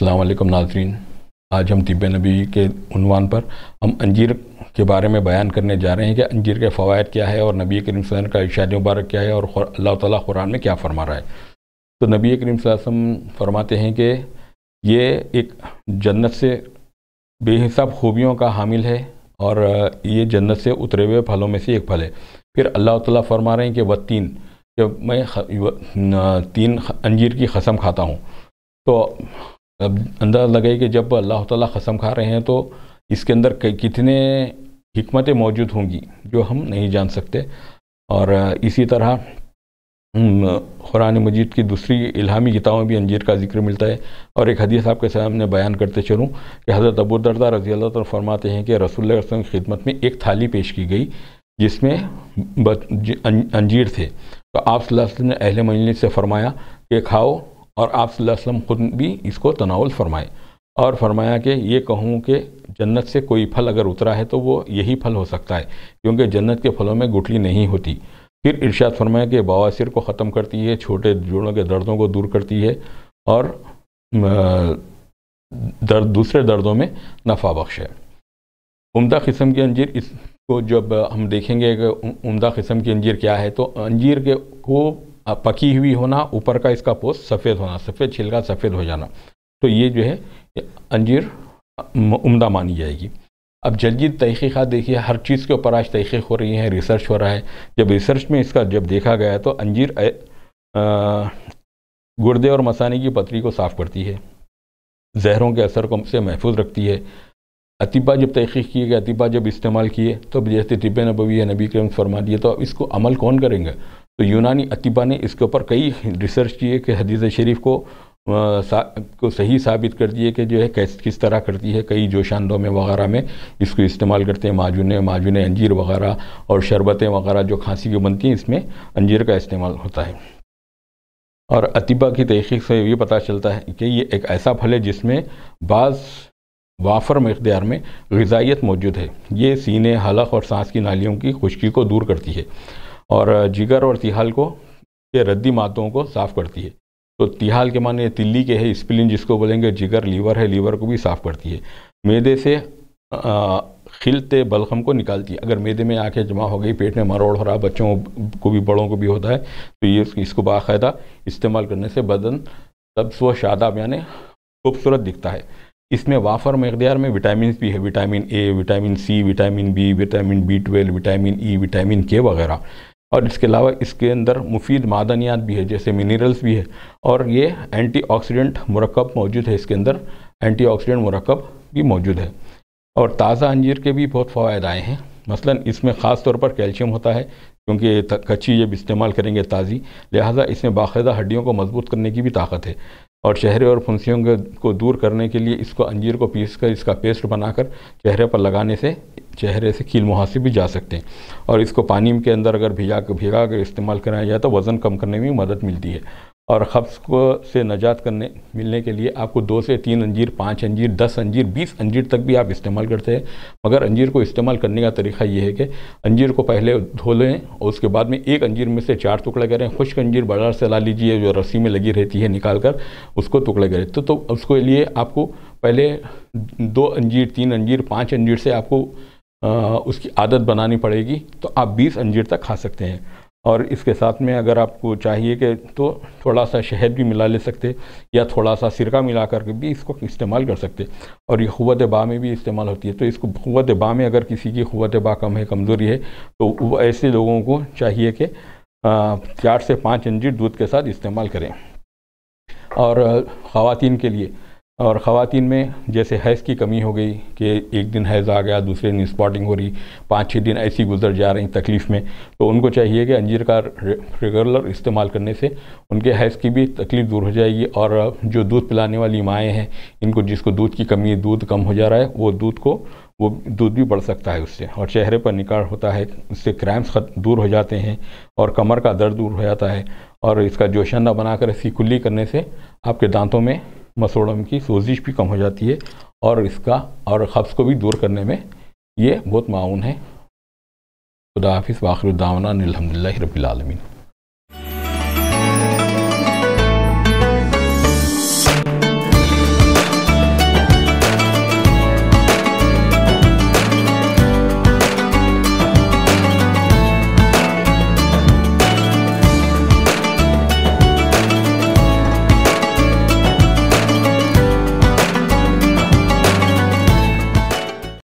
अस्सलाम नाजरीन आज हम तिब नबी के उनवान पर हम अंजीर के बारे में बयान करने जा रहे हैं कि अंजीर के फ़वाद क्या है और नबी करीम वसम का इशाद मुबारक क्या है और अल्लाह ताला कुरान में क्या फ़रमा रहा है तो नबी करीम वसम फरमाते हैं कि ये एक जन्नत से बेहिसाब खूबियों का हामिल है और ये जन्नत से उतरे हुए फलों में से एक फल है फिर अल्लाह ताला फरमा रहे हैं कि वह तीन जब मैं तीन अंजीर की कसम खाता हूँ तो अब अंदाज़ा लगे कि जब अल्लाह ताला खसम खा रहे हैं तो इसके अंदर कितने हमतें मौजूद होंगी जो हम नहीं जान सकते और इसी तरह कुरान मजीद की दूसरी इलामी किताबों में भी अंजीर का जिक्र मिलता है और एक हदीस आपके सामने बयान करते चलूँ कि हज़रत अबू दरदा रजी अल्लाह तो फरमाते हैं कि रसोल की खिदमत में एक थाली पेश की गई जिसमें अं, अंजीर थे तो आप ने अहल मजलिस से फरमाया कि खाओ और आप ख़ुद भी इसको तनावल फरमाए और फरमाया कि ये कहूँ कि जन्नत से कोई फल अगर उतरा है तो वो यही फल हो सकता है क्योंकि जन्नत के फलों में गुठली नहीं होती फिर इर्शाद फरमाया कि बवासिर को ख़त्म करती है छोटे जोड़ों के दर्दों को दूर करती है और दर्द दूसरे दर्दों में नफा बख्श है उमदा किस्म की अंजीर इसको जब हम देखेंगे कि उमदा किस्म की अंजीर क्या है तो अंजीर के को पकी हुई होना ऊपर का इसका पोस्ट सफ़ेद होना सफ़ेद छिलका सफ़ेद हो जाना तो ये जो है अंजीर उम्दा मानी जाएगी अब जल्दी तहकीक़ा देखिए हर चीज़ के ऊपर आज तहकीक हो रही है रिसर्च हो रहा है जब रिसर्च में इसका जब देखा गया तो अंजीर गुर्दे और मसाने की पतरी को साफ़ करती है जहरों के असर को से महफूज रखती है अतिबा जब तहकीक किए गए अतिबा जब इस्तेमाल किए तो जैसे तिब नबी नबी करम फरमा दिए तो अब इसको अमल कौन करेंगे तो यूनानी अतिबा ने इसके ऊपर कई रिसर्च किए कि हदीस शरीफ को आ, को सही साबित कर दिए कि जो है कैस किस तरह करती है कई जोशानदों में वगैरह में इसको इस्तेमाल करते हैं माजुने माजुने अंजीर वगैरह और शरबतें वगैरह जो खांसी की बनती हैं इसमें अंजीर का इस्तेमाल होता है और अतिबा की तहकीक से ये पता चलता है कि ये एक ऐसा फल है जिसमें बाज़ वाफर मकदार में गजाइत मौजूद है ये सीने हलक और सांस की नालियों की खुश्की को दूर करती है और जिगर और तिहाल को के रद्दी मातों को साफ़ करती है तो तिहाल के माने तिल्ली के है स्प्लिन जिसको बोलेंगे जिगर लीवर है लीवर को भी साफ़ करती है मैदे से खिलते बलखम को निकालती है अगर मैदे में आके जमा हो गई पेट में मरोड़ हो रहा बच्चों को भी बड़ों को भी होता है तो ये इसको बाकायदा इस्तेमाल करने से बदन सब्स व शादाब यानी खूबसूरत दिखता है इसमें वाफर मकदार में विटामिन भी है vitamin A vitamin C vitamin B vitamin B twelve vitamin E vitamin K वगैरह और इसके अलावा इसके अंदर मुफीद मादनियात भी है जैसे मिनरल्स भी है और ये एंटीऑक्सीडेंट मरकब मौजूद है इसके अंदर एंटीऑक्सीडेंट मरकब भी मौजूद है और ताज़ा अंजीर के भी बहुत फ़ायदे आए हैं मसलन इसमें ख़ास तौर पर कैल्शियम होता है क्योंकि कच्ची जब इस्तेमाल करेंगे ताज़ी लिहाजा इसमें बाकायदा हड्डियों को मजबूत करने की भी ताकत है और चेहरे और फुंसियों को दूर करने के लिए इसको अंजीर को पीस कर इसका पेस्ट बनाकर चेहरे पर लगाने से चेहरे से कील मुहासे भी जा सकते हैं और इसको पानी के अंदर अगर भिजा भिगा कर इस्तेमाल कराया जाए तो वज़न कम करने में मदद मिलती है और खप्स को से नजात करने मिलने के लिए आपको दो से तीन अंजीर पाँच अंजीर दस अंजीर बीस अंजीर तक भी आप इस्तेमाल करते हैं मगर अंजीर को इस्तेमाल करने का तरीका ये है कि अंजीर को पहले धो लें और उसके बाद में एक अंजीर में से चार टुकड़े करें खुश्क अंजीर बाजार से ला लीजिए जो रस्सी में लगी रहती है निकाल कर उसको टुकड़े करें तो, तो उसके लिए आपको पहले दो अंजीर तीन अंजीर पाँच अंजीर से आपको उसकी आदत बनानी पड़ेगी तो आप 20 अंजीर तक खा सकते हैं और इसके साथ में अगर आपको चाहिए कि तो थोड़ा सा शहद भी मिला ले सकते या थोड़ा सा सिरका मिला करके भी इसको इस्तेमाल कर सकते और ये क़वत बा में भी इस्तेमाल होती है तो इसको क़वत बा में अगर किसी की क़वत बा कम है कमज़ोरी है तो ऐसे लोगों को चाहिए कि चार से पाँच अंजीर दूध के साथ इस्तेमाल करें और ख़वान के लिए और ख़वान में जैसे हैज़ की कमी हो गई कि एक दिन हैज़ आ गया दूसरे दिन स्पॉटिंग हो रही पाँच छः दिन ऐसी गुजर जा रही तकलीफ़ में तो उनको चाहिए कि अंजीर का रेगुलर इस्तेमाल करने से उनके हैज़ की भी तकलीफ़ दूर हो जाएगी और जो दूध पिलाने वाली माएँ हैं इनको जिसको दूध की कमी दूध कम हो जा रहा है वो दूध को वो दूध भी बढ़ सकता है उससे और चेहरे पर निकाल होता है उससे खत दूर हो जाते हैं और कमर का दर्द दूर हो जाता है और इसका जोशंदा बनाकर इसकी कुल्ली करने से आपके दांतों में मसोड़म की सोजिश भी कम हो जाती है और इसका और खब्स को भी दूर करने में ये बहुत माउन है खुदा हाफिज़ वाखरुद्दावना अलहमदिल्ला